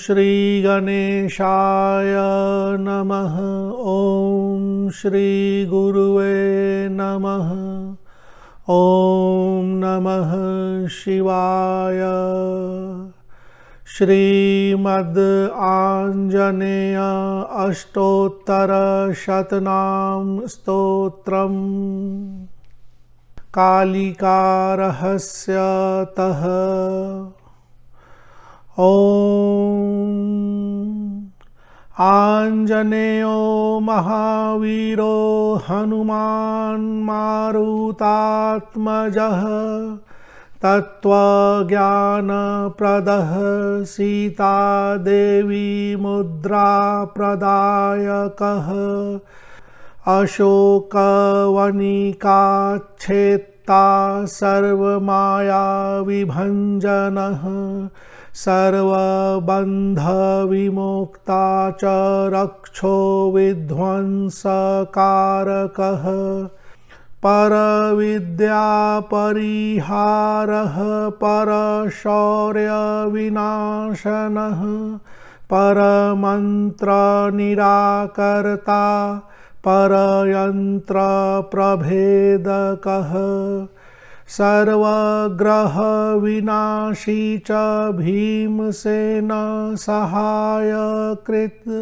श्री गणेशाय नमः श्री गुरुवे नमः ओम नमः शिवाय श्रीमद् आञ्जनेय अष्टोत्तरशतनां स्तोत्रम् कालिकारहस्यतः ॐ आञ्जनेयो महावीरो हनुमान् मारुतात्मजः तत्त्वज्ञानप्रदः सीतादेवीमुद्राप्रदायकः अशोकवनिकाच्छेत्ता सर्वमायाविभञ्जनः सर्वबन्धविमुक्ता च रक्षो विध्वंसकारकः परविद्यापरिहारः परशौर्यविनाशनः परमन्त्रनिराकर्ता प्रभेदक सर्वग्रह विनाशी च भीमसेना सहाय सहायकृत्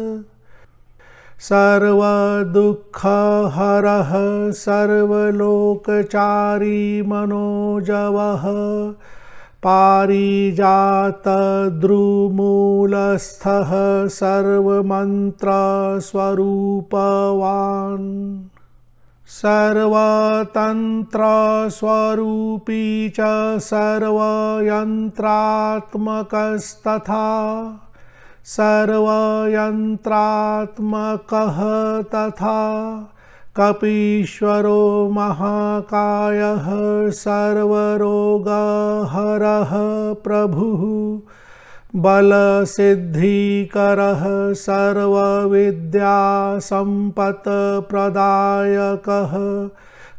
सर्वदुःखहरः सर्वलोकचारी मनोजवः पारिजातद्रुमूलस्थः सर्वमन्त्रस्वरूपवान् सर्वतन्त्रस्वरूपी च सर्वयन्त्रात्मकस्तथा सर्वयन्त्रात्मकः तथा कपीश्वरो महाकायः सर्वरोगहरः प्रभुः बल सिद्धिकर बलसिद्धिकरः सर्वविद्यासम्पत्प्रदायकः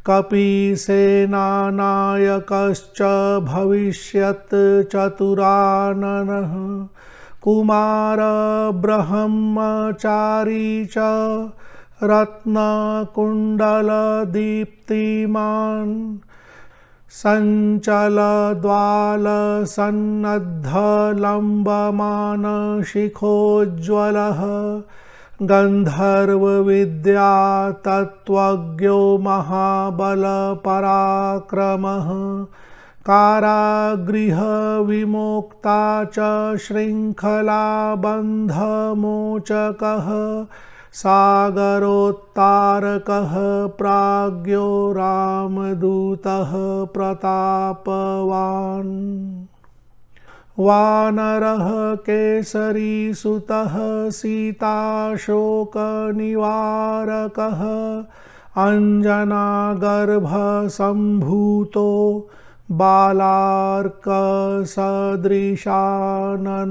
कपिसेनानायकश्च भविष्यत् चतुराननः कुमारब्रह्मचारी च रत्नकुण्डलदीप्तिमान् सञ्चलद्वालसन्नद्धलम्बमानशिखोज्ज्वलः गन्धर्वविद्या तत्त्वज्ञो महाबलपराक्रमः कारागृहविमुक्ता च शृङ्खलाबन्धमोचकः सागरोत्तारकः प्राज्ञो रामदूत प्रतापवान् अंजना गर्भ संभूत अञ्जनागर्भसम्भूतो सदृशानन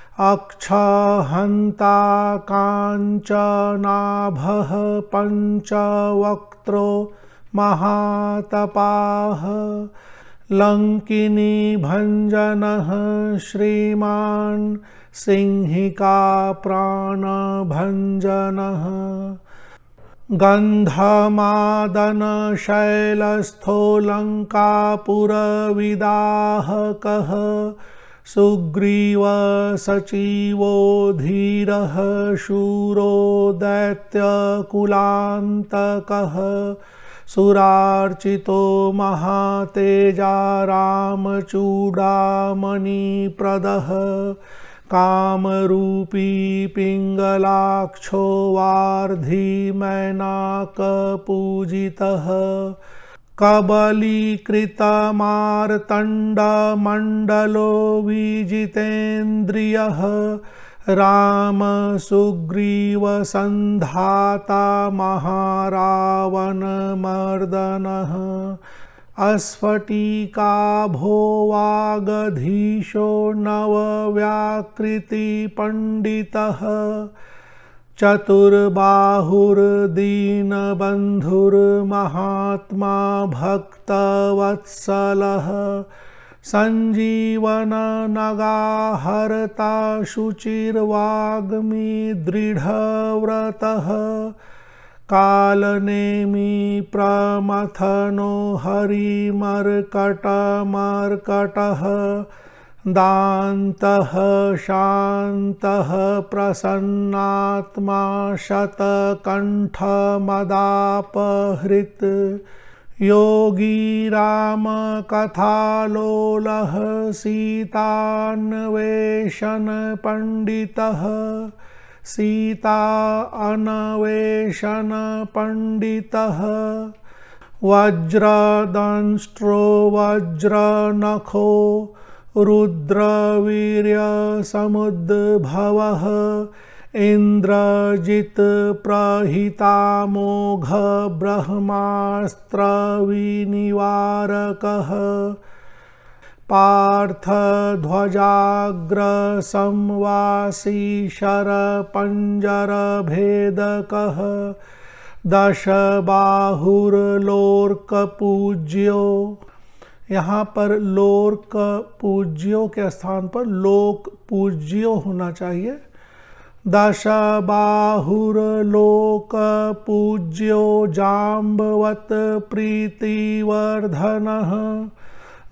अक्षहन्ता काञ्चनाभः पञ्चवक्त्रो महातपाः लङ्किनी भंजन श्रीमान् सिंहिका प्राणभञ्जनः विदाह कह सुग्रीवसचिवो धीरः शूरो दैत्यकुलान्तकः सुरार्चितो महातेजा रामचूडामणिप्रदः कामरूपी पिङ्गलाक्षो वार्धिमैनाकपूजितः कबलीकृतमार्तण्डमण्डलो विजितेन्द्रियः मर्दन महारावणमर्दनः भोवागधीशो नवव्याकृति पंडितः चतुर्बाहुर्दीनबन्धुर्महात्मा संजीवन सञ्जीवननगाहर्ता शुचिर्वाग्मी दृढ़व्रत कालनेमी प्रमथनो हरिमर्कटमर्कट दान्तः शान्तः प्रसन्नात्मा शतकण्ठमदापहृत् योगी रामकथालोलः सीतान्वेषणपण्डितः सीता अनवेषणपण्डितः वज्रदंष्ट्रो वज्रनखो इंद्रजित रुद्रवीर्यसमुद्भवः इन्द्रजित् प्रहितामोघब्रह्मास्त्रविनिवारकः पार्थध्वजाग्रसंवासी शरपञ्जरभेदकः दशबाहुर्लोर्कपूज्यो यहाँ पर लोक पूज्यों के स्थान पर लोक पूज्यो होना चाहिए दश बाहुर लोक पूज्यो जाम्बवत प्रीतिवर्धन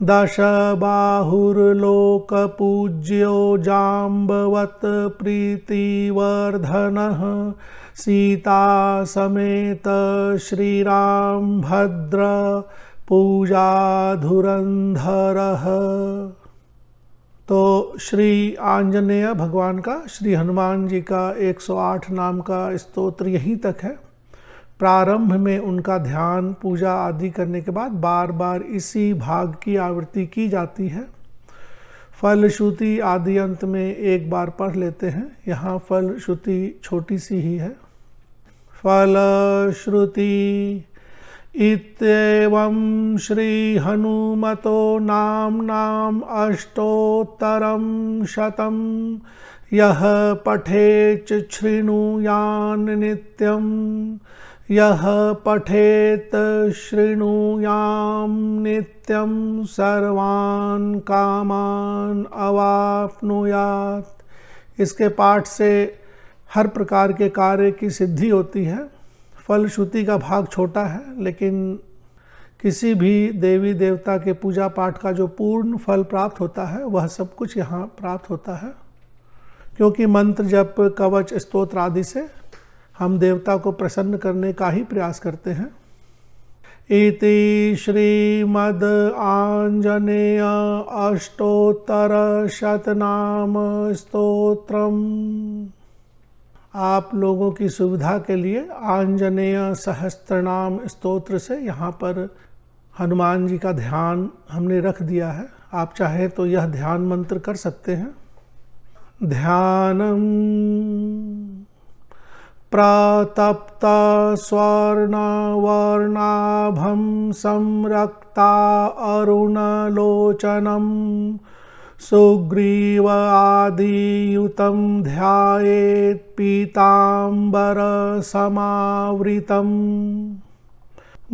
दश बाहुर्लोक पूज्यो जाम्बवत प्रीतिवर्धन सीता समेत श्रीराम भद्र पूजाधुरंधर तो श्री आंजनेय भगवान का श्री हनुमान जी का 108 नाम का स्तोत्र यहीं तक है प्रारंभ में उनका ध्यान पूजा आदि करने के बाद बार बार इसी भाग की आवृत्ति की जाती है फलश्रुति आदि अंत में एक बार पढ़ लेते हैं यहाँ फलश्रुति छोटी सी ही है फलश्रुति इत्येवं हनुमतो नाम्नाम् अष्टोत्तरं शतं यः पठेत् शृणुयान् नित्यं यः पठेत् शृणुयां नित्यं सर्वान् कामान् अवाप्नुयात् इसके पाठ से हर प्रकार के कार्य की सिद्धि होती है फलश्रुति का भाग छोटा है लेकिन किसी भी देवी देवता के पूजा पाठ का जो पूर्ण फल प्राप्त होता है वह सब कुछ यहाँ प्राप्त होता है क्योंकि मंत्र जप कवच स्तोत्र आदि से हम देवता को प्रसन्न करने का ही प्रयास करते हैं इति श्रीमद आंजनेय अष्टोत्तर शतनाम स्त्रोत्र आप लोगों की सुविधा के लिए आंजनेय सहस्त्रनाम स्तोत्र से यहाँ पर हनुमान जी का ध्यान हमने रख दिया है आप चाहे तो यह ध्यान मंत्र कर सकते हैं ध्यानम प्रातप्ता वर्णाभम संरक्ता अरुण लोचनम सुग्रीवादियुतं ध्यायेत् पीताम्बरसमावृतम्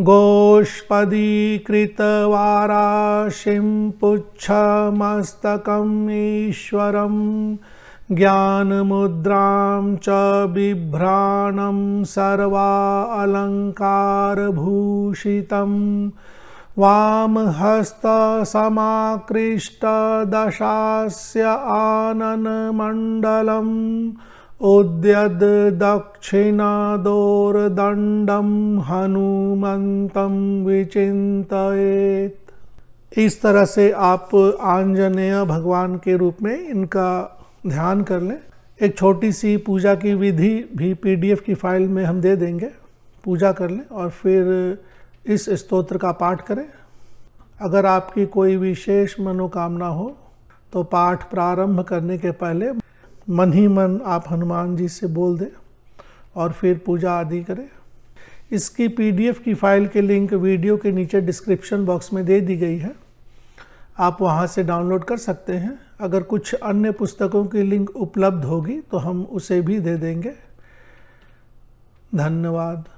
गोष्पदीकृतवाराशिं पुच्छमस्तकम् ज्ञान मुद्रा च बिभ्राणं सर्वा अलङ्कारभूषितम् वामहस्तसमाकृष्टदशास्य आननमण्डलम् उद्यद्दक्षिणादोर्दण्डं हनुमन्तं विचित इस तरह से आप आंजनेय भगवान के रूप में इनका ध्यान कर लें एक छोटी सी पूजा की विधि भी पीडीएफ की फाइल में हम दे देंगे पूजा कर लें और फिर इस स्तोत्र का पाठ करें अगर आपकी कोई विशेष मनोकामना हो तो पाठ प्रारंभ करने के पहले मन ही मन आप हनुमान जी से बोल दें और फिर पूजा आदि करें इसकी पीडीएफ की फ़ाइल के लिंक वीडियो के नीचे डिस्क्रिप्शन बॉक्स में दे दी गई है आप वहां से डाउनलोड कर सकते हैं अगर कुछ अन्य पुस्तकों की लिंक उपलब्ध होगी तो हम उसे भी दे देंगे धन्यवाद